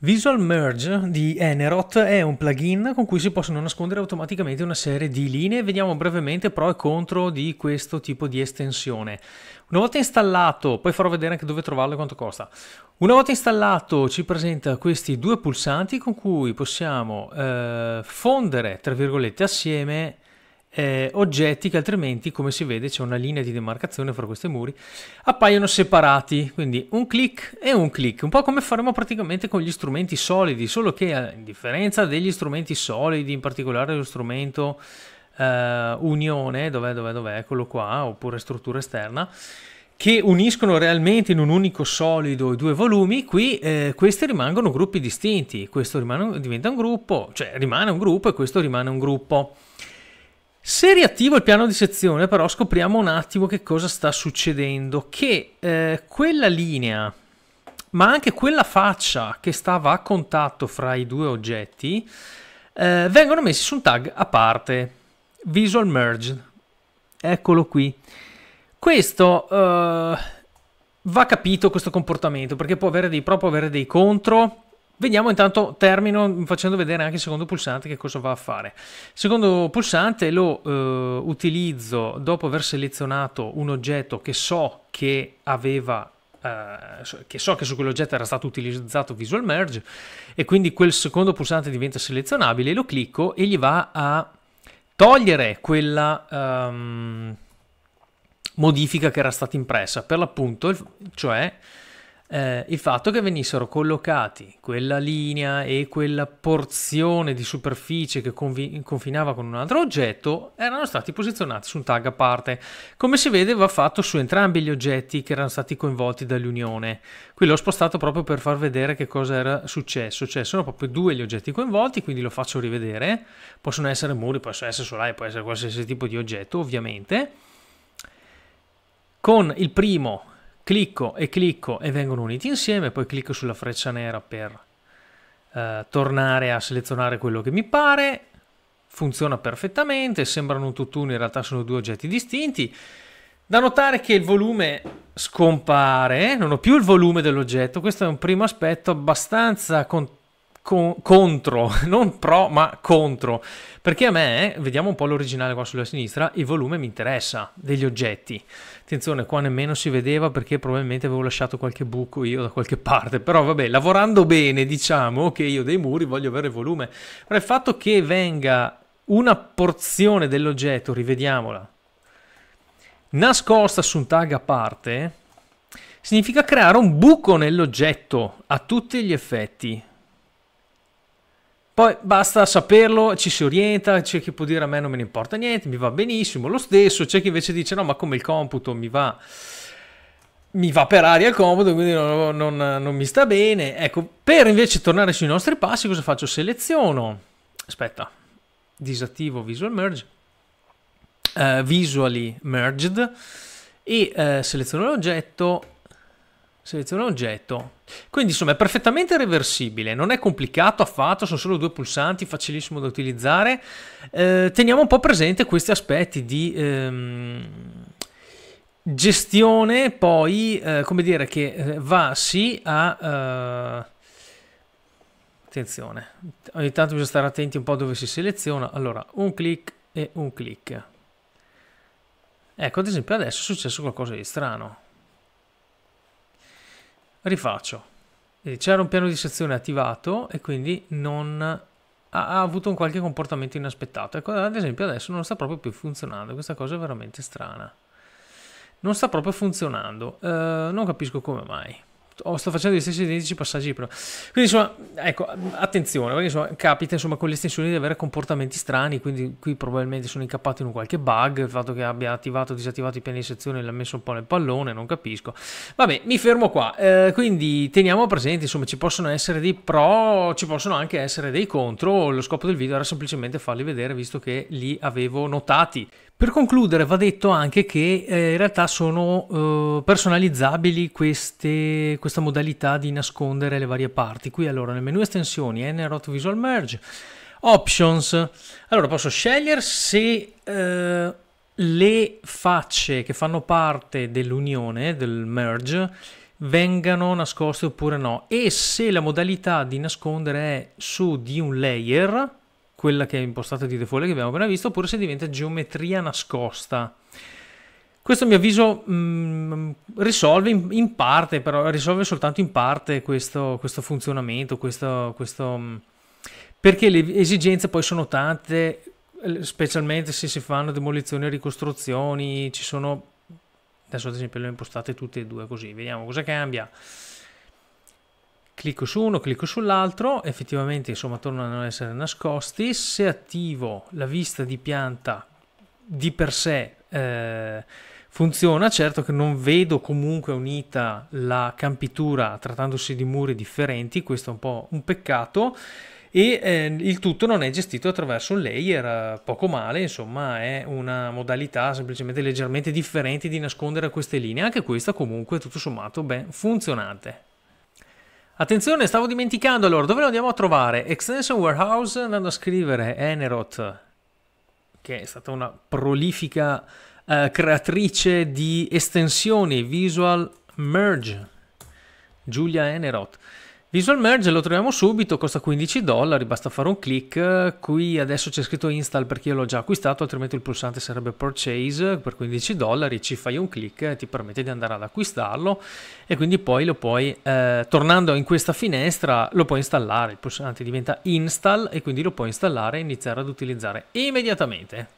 Visual Merge di Enerot è un plugin con cui si possono nascondere automaticamente una serie di linee. Vediamo brevemente pro e contro di questo tipo di estensione. Una volta installato, poi farò vedere anche dove trovarlo e quanto costa. Una volta installato ci presenta questi due pulsanti con cui possiamo eh, fondere, tra virgolette, assieme eh, oggetti che altrimenti, come si vede, c'è una linea di demarcazione fra questi muri, appaiono separati, quindi un clic e un clic, un po' come faremo praticamente con gli strumenti solidi, solo che a eh, differenza degli strumenti solidi, in particolare lo strumento eh, unione, dov'è, dov'è, dov'è, eccolo qua, oppure struttura esterna, che uniscono realmente in un unico solido i due volumi, qui eh, questi rimangono gruppi distinti, questo rimane, diventa un gruppo, cioè rimane un gruppo e questo rimane un gruppo. Se riattivo il piano di sezione, però, scopriamo un attimo che cosa sta succedendo. Che eh, quella linea, ma anche quella faccia che stava a contatto fra i due oggetti, eh, vengono messi su un tag a parte. Visual Merge. Eccolo qui. Questo eh, va capito, questo comportamento, perché può avere dei pro, può avere dei contro Vediamo intanto, termino facendo vedere anche il secondo pulsante che cosa va a fare. Il secondo pulsante lo eh, utilizzo dopo aver selezionato un oggetto che so che aveva eh, che so che su quell'oggetto era stato utilizzato Visual Merge e quindi quel secondo pulsante diventa selezionabile, lo clicco e gli va a togliere quella um, modifica che era stata impressa, per l'appunto, cioè eh, il fatto che venissero collocati quella linea e quella porzione di superficie che convi- confinava con un altro oggetto erano stati posizionati su un tag a parte. Come si vede va fatto su entrambi gli oggetti che erano stati coinvolti dall'unione. Qui l'ho spostato proprio per far vedere che cosa era successo, cioè sono proprio due gli oggetti coinvolti, quindi lo faccio rivedere. Possono essere muri, possono essere solari, può essere qualsiasi tipo di oggetto, ovviamente. Con il primo clicco e clicco e vengono uniti insieme, poi clicco sulla freccia nera per eh, tornare a selezionare quello che mi pare, funziona perfettamente, sembrano un tutt'uno, in realtà sono due oggetti distinti. Da notare che il volume scompare, non ho più il volume dell'oggetto, questo è un primo aspetto abbastanza contento, co- contro, non pro ma contro, perché a me, vediamo un po' l'originale qua sulla sinistra, il volume mi interessa degli oggetti. Attenzione, qua nemmeno si vedeva perché probabilmente avevo lasciato qualche buco io da qualche parte, però vabbè, lavorando bene diciamo che io dei muri voglio avere volume, ma il fatto che venga una porzione dell'oggetto, rivediamola, nascosta su un tag a parte, significa creare un buco nell'oggetto a tutti gli effetti. Poi basta saperlo, ci si orienta, c'è chi può dire a me non me ne importa niente, mi va benissimo lo stesso, c'è chi invece dice no ma come il computo mi va, mi va per aria il comodo, quindi non, non, non mi sta bene. Ecco, per invece tornare sui nostri passi cosa faccio? Seleziono, aspetta, disattivo Visual Merge, uh, Visually Merged e uh, seleziono l'oggetto Seleziona oggetto. Quindi insomma è perfettamente reversibile, non è complicato affatto, sono solo due pulsanti, facilissimo da utilizzare. Eh, teniamo un po' presente questi aspetti di ehm, gestione, poi eh, come dire che eh, va sì a... Eh, attenzione, ogni tanto bisogna stare attenti un po' dove si seleziona. Allora, un clic e un clic. Ecco, ad esempio adesso è successo qualcosa di strano rifaccio. Eh, c'era un piano di sezione attivato e quindi non ha, ha avuto un qualche comportamento inaspettato. Ecco, ad esempio adesso non sta proprio più funzionando, questa cosa è veramente strana. Non sta proprio funzionando, eh, non capisco come mai sto facendo gli stessi identici passaggi però. Quindi insomma, ecco, attenzione, perché insomma, capita insomma con le estensioni di avere comportamenti strani, quindi qui probabilmente sono incappato in un qualche bug, il fatto che abbia attivato o disattivato i piani di sezione l'ha messo un po' nel pallone, non capisco. Vabbè, mi fermo qua. Eh, quindi teniamo presente, insomma, ci possono essere dei pro, ci possono anche essere dei contro, lo scopo del video era semplicemente farli vedere visto che li avevo notati. Per concludere va detto anche che eh, in realtà sono eh, personalizzabili queste, questa modalità di nascondere le varie parti. Qui allora nel menu estensioni NROT Visual Merge, Options, allora posso scegliere se eh, le facce che fanno parte dell'unione, del merge, vengano nascoste oppure no e se la modalità di nascondere è su di un layer quella che è impostata di default che abbiamo appena visto, oppure se diventa geometria nascosta. Questo a mio avviso mh, mm, risolve in, in, parte, però risolve soltanto in parte questo, questo funzionamento, questo, questo, mm, perché le esigenze poi sono tante, eh, specialmente se si fanno demolizioni e ricostruzioni, ci sono, adesso ad esempio le ho impostate tutte e due così, vediamo cosa cambia clicco su uno, clicco sull'altro, effettivamente insomma tornano ad essere nascosti, se attivo la vista di pianta di per sé eh, funziona, certo che non vedo comunque unita la campitura trattandosi di muri differenti, questo è un po' un peccato e eh, il tutto non è gestito attraverso un layer, eh, poco male, insomma è una modalità semplicemente leggermente differente di nascondere queste linee, anche questa comunque tutto sommato ben funzionante. Attenzione, stavo dimenticando allora, dove lo andiamo a trovare? Extension Warehouse, andando a scrivere Eneroth, che è stata una prolifica uh, creatrice di estensioni, visual merge, Giulia Eneroth. Visual Merge lo troviamo subito, costa 15 dollari, basta fare un clic, qui adesso c'è scritto install perché io l'ho già acquistato, altrimenti il pulsante sarebbe purchase per 15 dollari, ci fai un clic e ti permette di andare ad acquistarlo e quindi poi lo puoi, eh, tornando in questa finestra, lo puoi installare, il pulsante diventa install e quindi lo puoi installare e iniziare ad utilizzare immediatamente.